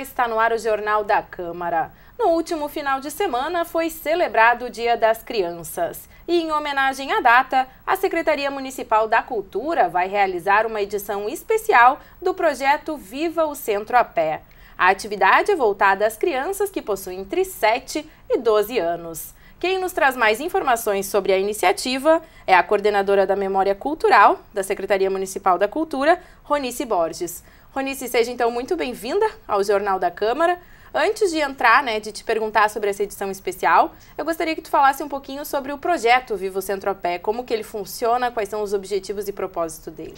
está no ar o Jornal da Câmara. No último final de semana foi celebrado o Dia das Crianças. E em homenagem à data, a Secretaria Municipal da Cultura vai realizar uma edição especial do projeto Viva o Centro a Pé. A atividade é voltada às crianças que possuem entre 7 e 12 anos. Quem nos traz mais informações sobre a iniciativa é a coordenadora da Memória Cultural da Secretaria Municipal da Cultura, Ronice Borges. Ronice, seja então muito bem-vinda ao Jornal da Câmara. Antes de entrar, né, de te perguntar sobre essa edição especial, eu gostaria que tu falasse um pouquinho sobre o projeto Vivo Centro a Pé, como que ele funciona, quais são os objetivos e propósito dele.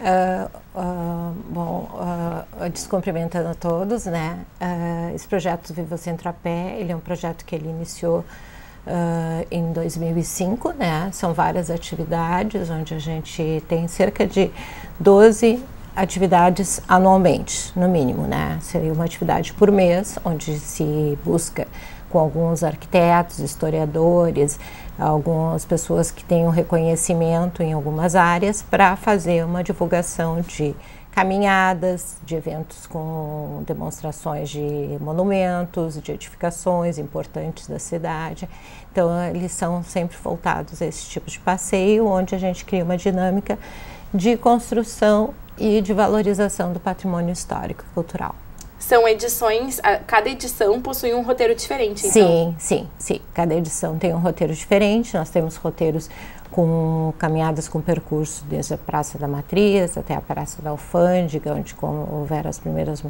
Uh, uh, bom, uh, antes cumprimentando a todos, né, esse projeto Vivo Centro Pé, ele é um projeto que ele iniciou em 2005, né, são várias atividades onde a gente tem cerca de 12 atividades anualmente, no mínimo, né? Seria uma atividade por mês, onde se busca com alguns arquitetos, historiadores, algumas pessoas que tenham reconhecimento em algumas áreas para fazer uma divulgação de caminhadas, de eventos com demonstrações de monumentos, de edificações importantes da cidade. Então, eles são sempre voltados a esse tipo de passeio, onde a gente cria uma dinâmica de construção e de valorização do patrimônio histórico e cultural. São edições, cada edição possui um roteiro diferente, então? Sim, sim, sim. Cada edição tem um roteiro diferente. Nós temos roteiros com caminhadas com percurso desde a Praça da Matriz até a Praça da Alfândega, onde houveram as primeiras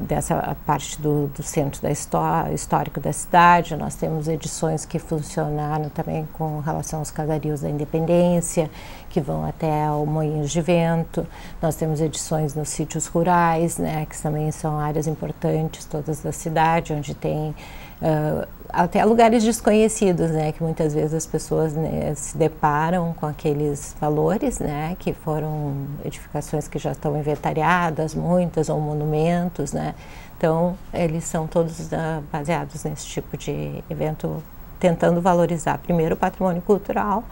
dessa parte do, do centro da história histórico da cidade. Nós temos edições que funcionaram também com relação aos casarios da Independência que vão até ao Moinhos de Vento. Nós temos edições nos sítios rurais, né, que também são áreas importantes, todas da cidade, onde tem uh, até lugares desconhecidos, né, que muitas vezes as pessoas né, se deparam com aqueles valores, né, que foram edificações que já estão inventariadas, muitas ou monumentos, né. Então eles são todos uh, baseados nesse tipo de evento, tentando valorizar primeiro o patrimônio cultural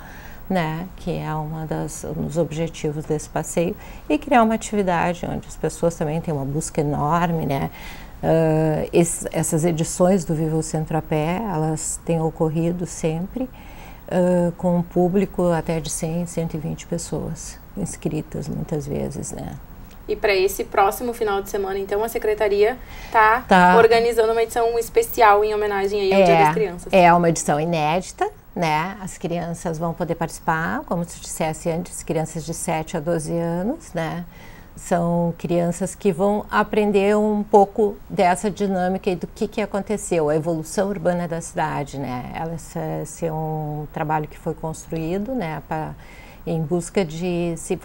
né, que é uma das um dos objetivos desse passeio e criar uma atividade onde as pessoas também têm uma busca enorme, né? Uh, essas edições do Viva o Centro a Pé, elas têm ocorrido sempre uh, com um público até de 100, 120 pessoas inscritas muitas vezes, né? E para esse próximo final de semana, então, a secretaria está tá. organizando uma edição especial em homenagem aí ao é, Dia das Crianças. É uma edição inédita, né? As crianças vão poder participar, como se dissesse antes, crianças de 7 a 12 anos, né? São crianças que vão aprender um pouco dessa dinâmica e do que, que aconteceu, a evolução urbana da cidade, né? Ela, esse é um trabalho que foi construído, né? Pra, em busca de se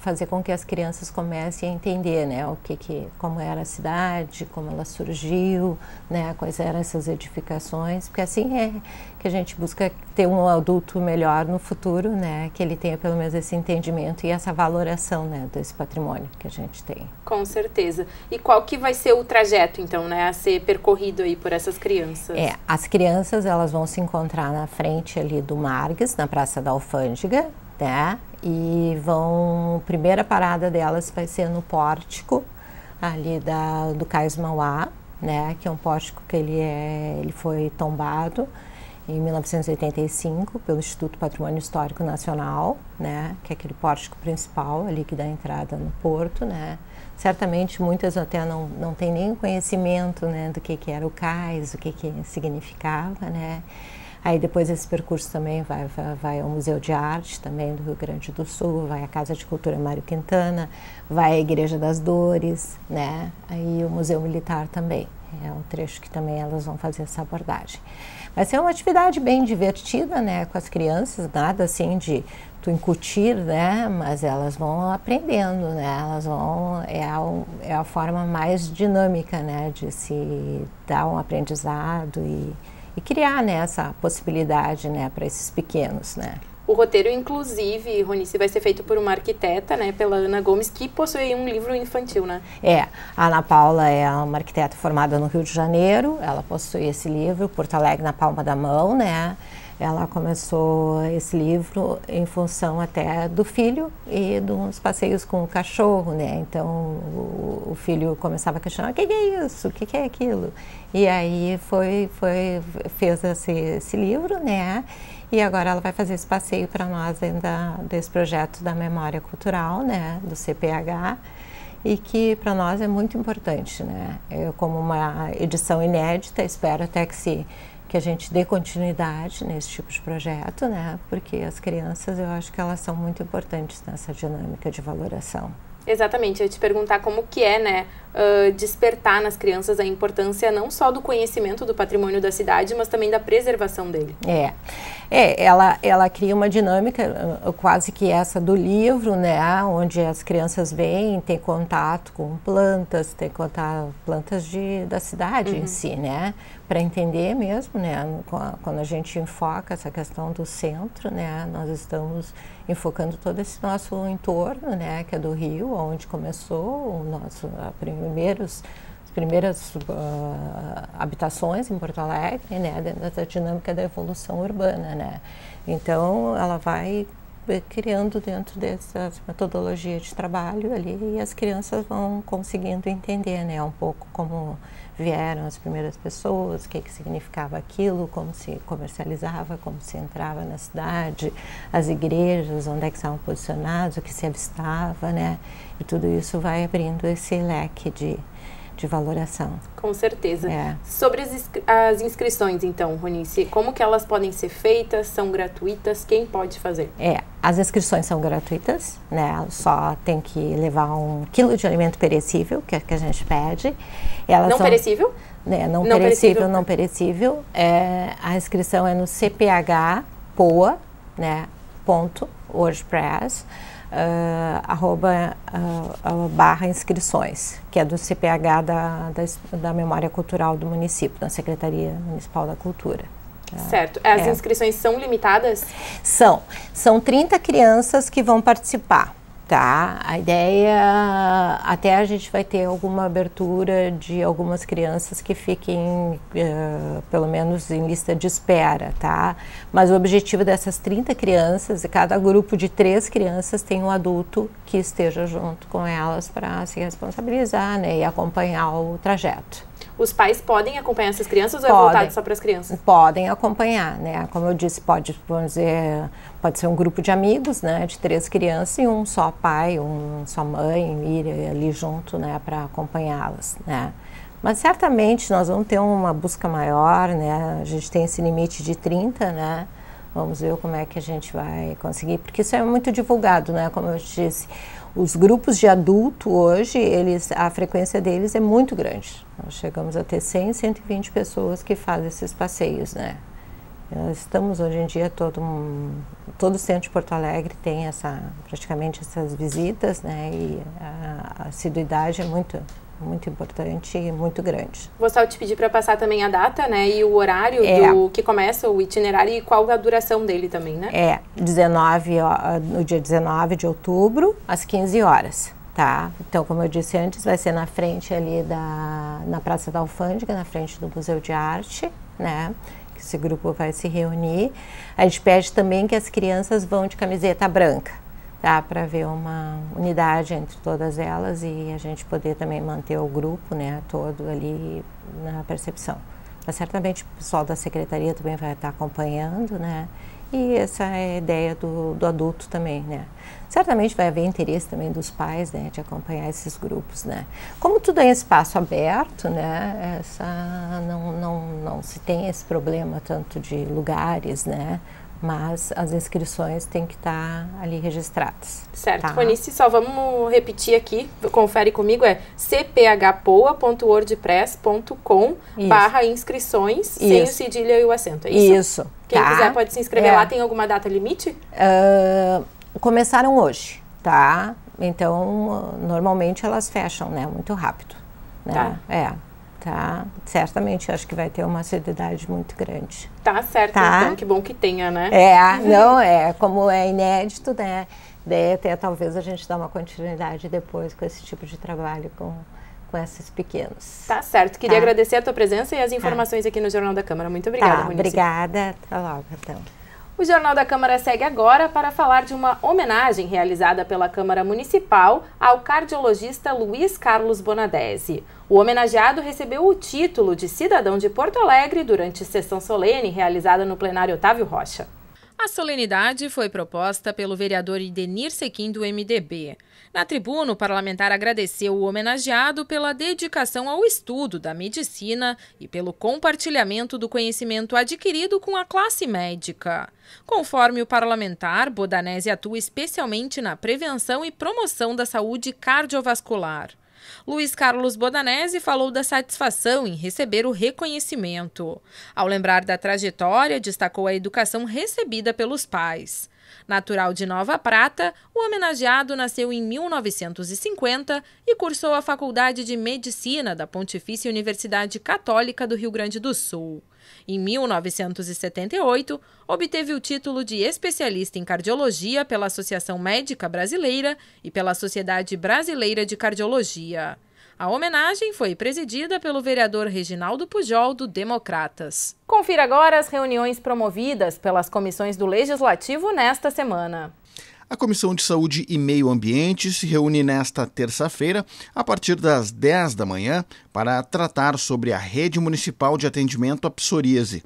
fazer com que as crianças comecem a entender, né, o que, que como era a cidade, como ela surgiu, né, quais eram essas edificações, porque assim é que a gente busca ter um adulto melhor no futuro, né, que ele tenha pelo menos esse entendimento e essa valoração, né, desse patrimônio que a gente tem. Com certeza. E qual que vai ser o trajeto então, né, a ser percorrido aí por essas crianças? É, as crianças elas vão se encontrar na frente ali do Margues, na Praça da Alfândega, e vão, primeira parada delas vai ser no pórtico ali da, do Cais Mauá, né? Que é um pórtico que ele, é, ele foi tombado em 1985 pelo Instituto Patrimônio Histórico Nacional, né, que é aquele pórtico principal ali que dá entrada no porto, né. Certamente muitas até não, não têm nem conhecimento, né, do que que era o cais, o que que significava, né. Aí depois esse percurso também vai, vai, vai, ao Museu de Arte também do Rio Grande do Sul, vai à Casa de Cultura Mário Quintana, vai à Igreja das Dores, né? Aí o Museu Militar também. É um trecho que também elas vão fazer essa abordagem. vai ser é uma atividade bem divertida, né, com as crianças, nada assim de tu incutir, né, mas elas vão aprendendo, né, elas vão, é a, é a forma mais dinâmica, né, de se dar um aprendizado e, e criar né, essa possibilidade né, para esses pequenos. Né. O roteiro, inclusive, Ronice, vai ser feito por uma arquiteta, né, pela Ana Gomes, que possui um livro infantil, né? É, a Ana Paula é uma arquiteta formada no Rio de Janeiro, ela possui esse livro, Porto Alegre na palma da mão, né? Ela começou esse livro em função até do filho e dos passeios com o cachorro, né? Então o, o filho começava a questionar: o que, é isso? O que, é aquilo? E aí foi, foi fez esse, esse livro, né? E agora ela vai fazer esse passeio para nós ainda desse projeto da memória cultural, né? Do CPH e que para nós é muito importante, né? Eu, como uma edição inédita, espero até que se que a gente dê continuidade nesse tipo de projeto, né? Porque as crianças, eu acho que elas são muito importantes nessa dinâmica de valoração. Exatamente, eu ia te perguntar como que é, né, uh, despertar nas crianças a importância não só do conhecimento do patrimônio da cidade, mas também da preservação dele. É, é, ela, ela cria uma dinâmica eh, quase que essa do livro, né? Onde as crianças vêm, têm contato com plantas, têm contato plantas de, da cidade uhum. em si, né? Para entender mesmo, né? Quando a gente enfoca essa questão do centro, né? Nós estamos enfocando todo esse nosso entorno, né? Que é do Rio, onde começou o nosso primeiros primeiras uh, habitações em Porto Alegre, né, dentro dessa dinâmica da evolução urbana, né. Então, ela vai eh, criando dentro dessa metodologia de trabalho ali e as crianças vão conseguindo entender, né, um pouco como vieram as primeiras pessoas, o que, que significava aquilo, como se comercializava, como se entrava na cidade, as igrejas, onde é que estavam posicionados, o que se avistava, né, e tudo isso vai abrindo esse leque de de valoração. Com certeza. É. Sobre as, as, inscrições, então, Ronice, como que elas podem ser feitas? São gratuitas? Quem pode fazer? É, as inscrições são gratuitas, né? Só tem que levar um quilo de alimento perecível, que é que a gente pede. Elas não são, perecível? Né, não, não perecível, perecível, não perecível. É, a inscrição é no CPH POA, né? Ponto wordpress, uh, arroba, uh, barra inscrições, que é do CPH da, da, da, Memória Cultural do município, da Secretaria Municipal da Cultura. Tá? Certo. As é. inscrições são limitadas? São. São 30 crianças que vão participar. Tá, a ideia até a gente vai ter alguma abertura de algumas crianças que fiquem uh, pelo menos em lista de espera, tá? Mas o objetivo dessas 30 crianças, e cada grupo de três crianças tem um adulto que esteja junto com elas para se responsabilizar né, e acompanhar o trajeto. Os pais podem acompanhar essas crianças podem, ou é voltado só para as crianças? Podem acompanhar, né? Como eu disse, pode, vamos dizer, pode ser um grupo de amigos, né? De três crianças e um só pai, um só mãe, ir ali junto, né? Para acompanhá-las, né? Mas certamente nós vamos ter uma busca maior, né? A gente tem esse limite de 30, né? Vamos ver como é que a gente vai conseguir, porque isso é muito divulgado, né? Como eu disse, os grupos de adulto hoje, eles, a frequência deles é muito grande. Nós chegamos a ter 100, 120 pessoas que fazem esses passeios, né? Nós estamos hoje em dia todo um, todo o centro de Porto Alegre tem essa praticamente essas visitas, né? E a, a assiduidade é muito muito importante e muito grande. Vou só te pedir para passar também a data, né, e o horário é. do que começa o itinerário e qual a duração dele também, né? É, 19, no dia 19 de outubro, às 15 horas. Tá? Então, como eu disse antes, vai ser na frente ali da na Praça da Alfândega, na frente do Museu de Arte, né? Que esse grupo vai se reunir. A gente pede também que as crianças vão de camiseta branca, dá para ver uma unidade entre todas elas e a gente poder também manter o grupo né, todo ali na percepção. Mas certamente o pessoal da secretaria também vai estar acompanhando, né? E essa é a ideia do, do adulto também, né? Certamente vai haver interesse também dos pais, né, de acompanhar esses grupos, né? Como tudo é espaço aberto, né, essa, não, não, não se tem esse problema tanto de lugares, né? mas as inscrições têm que estar tá ali registradas. Certo, tá? só vamos repetir aqui, confere comigo, é cphpoa.wordpress.com barra inscrições, sem o cedilha e o acento, é isso? Isso. Quem tá? quiser pode se inscrever é. lá, tem alguma data limite? Uh, começaram hoje, tá? Então, normalmente elas fecham, né, muito rápido. Né? Tá. É tá? Certamente acho que vai ter uma assiduidade muito grande. Tá certo, tá? então que bom que tenha, né? É, uhum. não, é, como é inédito, né? Daí até talvez a gente dá uma continuidade depois com esse tipo de trabalho com, com esses pequenos. Tá certo, queria tá? agradecer a tua presença e as tá. informações tá. aqui no Jornal da Câmara. Muito obrigada, tá, Obrigada, até logo, então. O Jornal da Câmara segue agora para falar de uma homenagem realizada pela Câmara Municipal ao cardiologista Luiz Carlos Bonadese. O homenageado recebeu o título de Cidadão de Porto Alegre durante sessão solene realizada no plenário Otávio Rocha. A solenidade foi proposta pelo vereador Idenir Sequim, do MDB. Na tribuna, o parlamentar agradeceu o homenageado pela dedicação ao estudo da medicina e pelo compartilhamento do conhecimento adquirido com a classe médica. Conforme o parlamentar, Bodanese atua especialmente na prevenção e promoção da saúde cardiovascular. Luiz Carlos Bodanese falou da satisfação em receber o reconhecimento. Ao lembrar da trajetória, destacou a educação recebida pelos pais. Natural de Nova Prata, o homenageado nasceu em 1950 e cursou a Faculdade de Medicina da Pontifícia Universidade Católica do Rio Grande do Sul. Em 1978, obteve o título de especialista em cardiologia pela Associação Médica Brasileira e pela Sociedade Brasileira de Cardiologia. A homenagem foi presidida pelo vereador Reginaldo Pujol, do Democratas. Confira agora as reuniões promovidas pelas comissões do Legislativo nesta semana. A Comissão de Saúde e Meio Ambiente se reúne nesta terça-feira, a partir das 10 da manhã, para tratar sobre a rede municipal de atendimento à psoríase.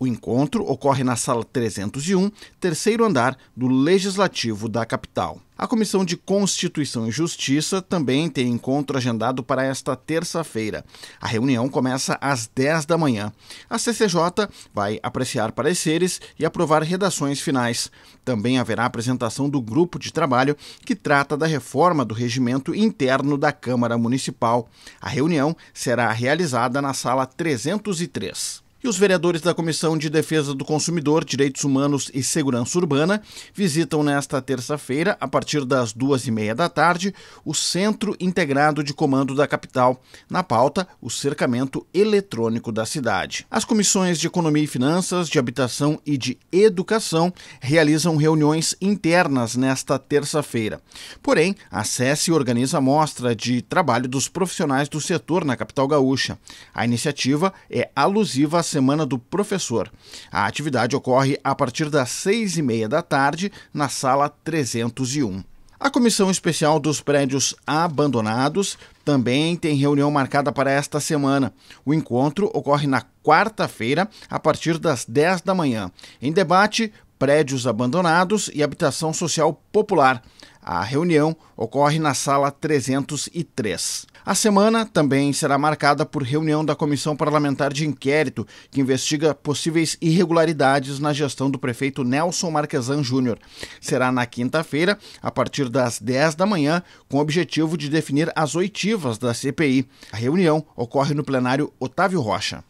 O encontro ocorre na sala 301, terceiro andar do Legislativo da capital. A Comissão de Constituição e Justiça também tem encontro agendado para esta terça-feira. A reunião começa às 10 da manhã. A CCJ vai apreciar pareceres e aprovar redações finais. Também haverá apresentação do grupo de trabalho que trata da reforma do regimento interno da Câmara Municipal. A reunião será realizada na sala 303 os vereadores da Comissão de Defesa do Consumidor, Direitos Humanos e Segurança Urbana visitam nesta terça-feira, a partir das duas e meia da tarde, o Centro Integrado de Comando da Capital. Na pauta, o cercamento eletrônico da cidade. As comissões de Economia e Finanças, de Habitação e de Educação realizam reuniões internas nesta terça-feira. Porém, a SES organiza a mostra de trabalho dos profissionais do setor na capital gaúcha. A iniciativa é alusiva à Semana do Professor. A atividade ocorre a partir das seis e meia da tarde na Sala 301. A Comissão Especial dos Prédios Abandonados também tem reunião marcada para esta semana. O encontro ocorre na quarta-feira, a partir das 10 da manhã. Em debate, prédios abandonados e habitação social popular. A reunião ocorre na sala 303. A semana também será marcada por reunião da Comissão Parlamentar de Inquérito, que investiga possíveis irregularidades na gestão do prefeito Nelson Marquesan Júnior. Será na quinta-feira, a partir das 10 da manhã, com o objetivo de definir as oitivas da CPI. A reunião ocorre no plenário Otávio Rocha.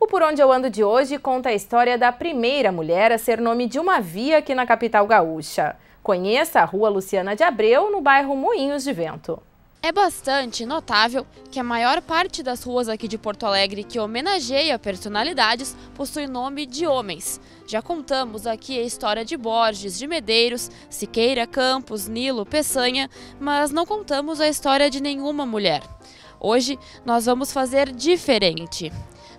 O Por Onde Eu Ando de hoje conta a história da primeira mulher a ser nome de uma via aqui na capital gaúcha. Conheça a Rua Luciana de Abreu, no bairro Moinhos de Vento. É bastante notável que a maior parte das ruas aqui de Porto Alegre que homenageia personalidades possui nome de homens. Já contamos aqui a história de Borges, de Medeiros, Siqueira, Campos, Nilo, Peçanha, mas não contamos a história de nenhuma mulher. Hoje nós vamos fazer diferente.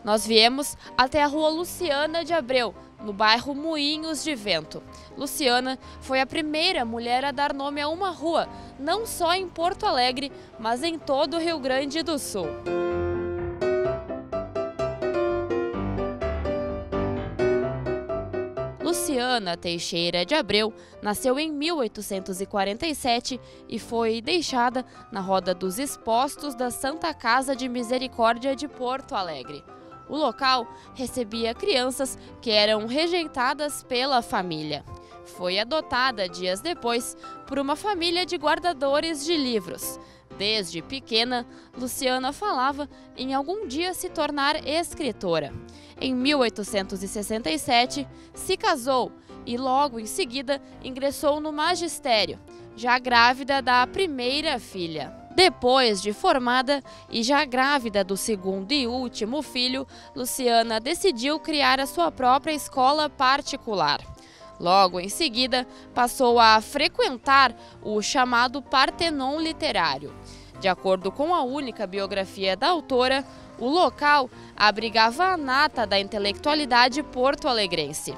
Nós viemos até a rua Luciana de Abreu, no bairro Moinhos de Vento. Luciana foi a primeira mulher a dar nome a uma rua, não só em Porto Alegre, mas em todo o Rio Grande do Sul. Luciana Teixeira de Abreu nasceu em 1847 e foi deixada na roda dos expostos da Santa Casa de Misericórdia de Porto Alegre. O local recebia crianças que eram rejeitadas pela família. Foi adotada dias depois por uma família de guardadores de livros. Desde pequena, Luciana falava em algum dia se tornar escritora. Em 1867, se casou e logo em seguida ingressou no magistério, já grávida da primeira filha. Depois de formada e já grávida do segundo e último filho, Luciana decidiu criar a sua própria escola particular. Logo em seguida, passou a frequentar o chamado Partenon Literário. De acordo com a única biografia da autora, o local abrigava a nata da intelectualidade porto-alegrense.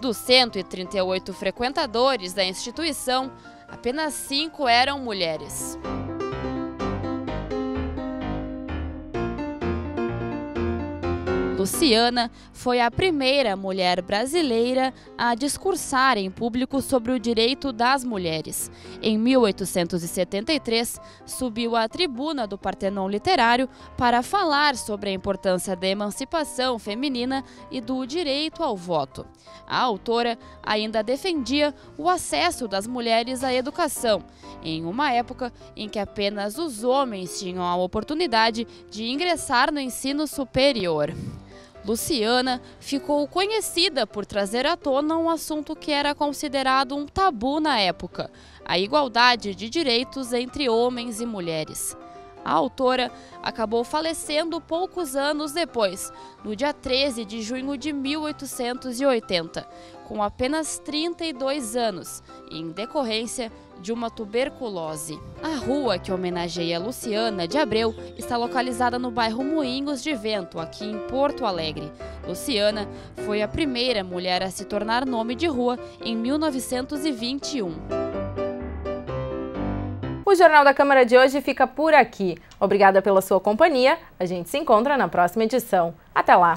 Dos 138 frequentadores da instituição, apenas cinco eram mulheres. Luciana foi a primeira mulher brasileira a discursar em público sobre o direito das mulheres. Em 1873, subiu à tribuna do Partenon Literário para falar sobre a importância da emancipação feminina e do direito ao voto. A autora ainda defendia o acesso das mulheres à educação, em uma época em que apenas os homens tinham a oportunidade de ingressar no ensino superior. Luciana ficou conhecida por trazer à tona um assunto que era considerado um tabu na época: a igualdade de direitos entre homens e mulheres. A autora acabou falecendo poucos anos depois, no dia 13 de junho de 1880, com apenas 32 anos, em decorrência de uma tuberculose. A rua que homenageia Luciana de Abreu está localizada no bairro Moinhos de Vento, aqui em Porto Alegre. Luciana foi a primeira mulher a se tornar nome de rua em 1921. O Jornal da Câmara de hoje fica por aqui. Obrigada pela sua companhia. A gente se encontra na próxima edição. Até lá!